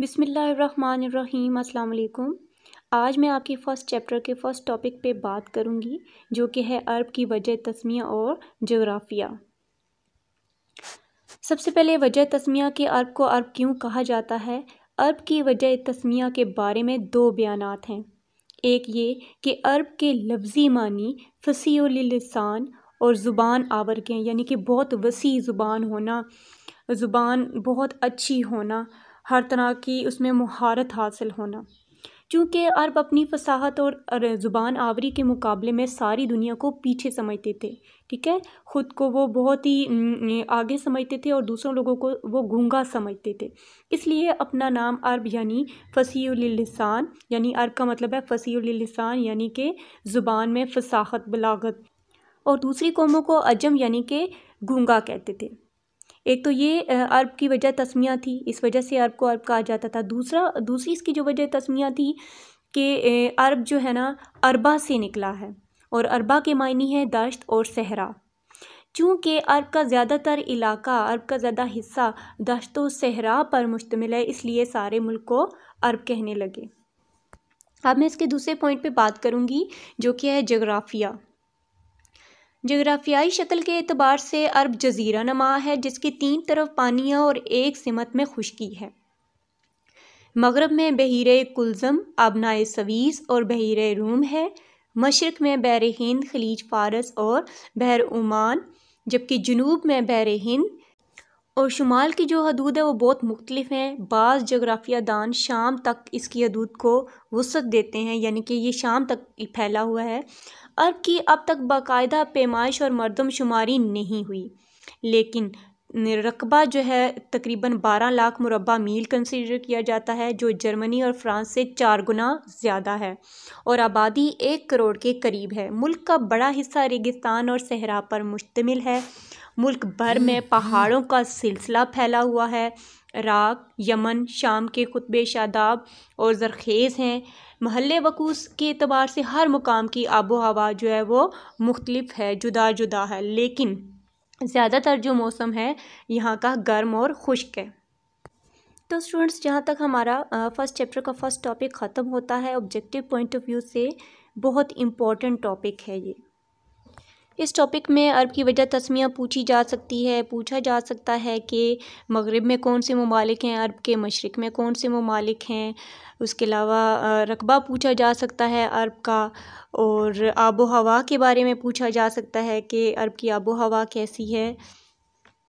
बसमिल आज मैं आपके फ़र्स्ट चैप्टर के फ़र्स्ट टॉपिक पे बात करूँगी जो कि है अरब की वजह तस्मिया और जोग्राफिया सबसे पहले वजह तस्मिया के अरब को अरब क्यों कहा जाता है अरब की वजह तस्मिया के बारे में दो बयान हैं एक ये कि अरब के लफ्ज़ी मानी फसीसान और ज़ुबान आवर के यानी कि बहुत वसी ज़ुबान होना ज़ुबान बहुत अच्छी होना हर तरह की उसमें महारत हासिल होना चूँकि अरब अपनी फसाहत और ज़ुबान आवरी के मुकाबले में सारी दुनिया को पीछे समझते थे ठीक है ख़ुद को वो बहुत ही आगे समझते थे और दूसरों लोगों को वो गूंगा समझते थे इसलिए अपना नाम अरब यानी फसीसान यानी अरब का मतलब है फसीसान यानी कि ज़ुबान में फसाहत बलागत और दूसरी कौमों को अजम यानी कि गूँगा कहते थे एक तो ये अर्ब की वजह तस्मिया थी इस वजह से अर्ब को अर्ब कहा जाता था दूसरा दूसरी इसकी जो वजह तस्मिया थी कि अरब जो है ना अरबा से निकला है और अरबा के मायने है दश्त और सहरा चूँकि अरब का ज़्यादातर इलाका अरब का ज़्यादा हिस्सा दश्त और सहरा पर मुश्तमिल है इसलिए सारे मुल्क को अरब कहने लगे अब मैं इसके दूसरे पॉइंट पे बात करूँगी जो कि है जग्राफिया जगराफियाई शक्ल के अतबार से अरब जजीरा नमा है जिसकी तीन तरफ पानियाँ और एक सिमत में खुशकी है मगरब में बहर कुलज़म आबनाए सवीस और बहर रूम है मशरक़ में बहर हिंद खलीज फारस और बहर ओमान जबकि जनूब में बहर हिंद और शुमाल की जो हदूद है वो बहुत मुख्तलिफ हैं बाज़ जग्राफिया दान शाम तक इसकी हदूद को वसत देते हैं यानी कि ये शाम तक फैला हुआ है अरब की अब तक बाकायदा पैमाइश और मरदमशुमारी नहीं हुई लेकिन रकबा जो है तकरीबन 12 लाख मुरबा मील कंसिडर किया जाता है जो जर्मनी और फ्रांस से चार गुना ज़्यादा है और आबादी एक करोड़ के करीब है मुल्क का बड़ा हिस्सा रेगिस्तान और सहरा पर मुश्तमिल है मुल्क भर में पहाड़ों का सिलसिला फैला हुआ है राग यमन शाम के खुतब शादाब और ज़रख़ेज़ हैं महल वकूस के अतबार से हर मुकाम की आबो हवा जो है वो मुख्तलिफ है जुदा जुदा है लेकिन ज़्यादातर जो मौसम है यहाँ का गर्म और खुश्क है तो स्टूडेंट्स जहाँ तक हमारा फ़र्स्ट चैप्टर का फर्स्ट टॉपिक ख़त्म होता है ऑब्जेक्टिव पॉइंट ऑफ व्यू से बहुत इम्पॉर्टेंट टॉपिक है ये इस टॉपिक में अरब की वजह तस्मिया पूछी जा सकती है पूछा जा सकता है कि मगरब में कौन से ममालिक हैं अरब के मशरक़ में कौन से ममालिक हैं उसके अलावा रकबा पूछा जा सकता है अरब का और आबो हवा के बारे में पूछा जा सकता है कि अरब की आबो हवा कैसी है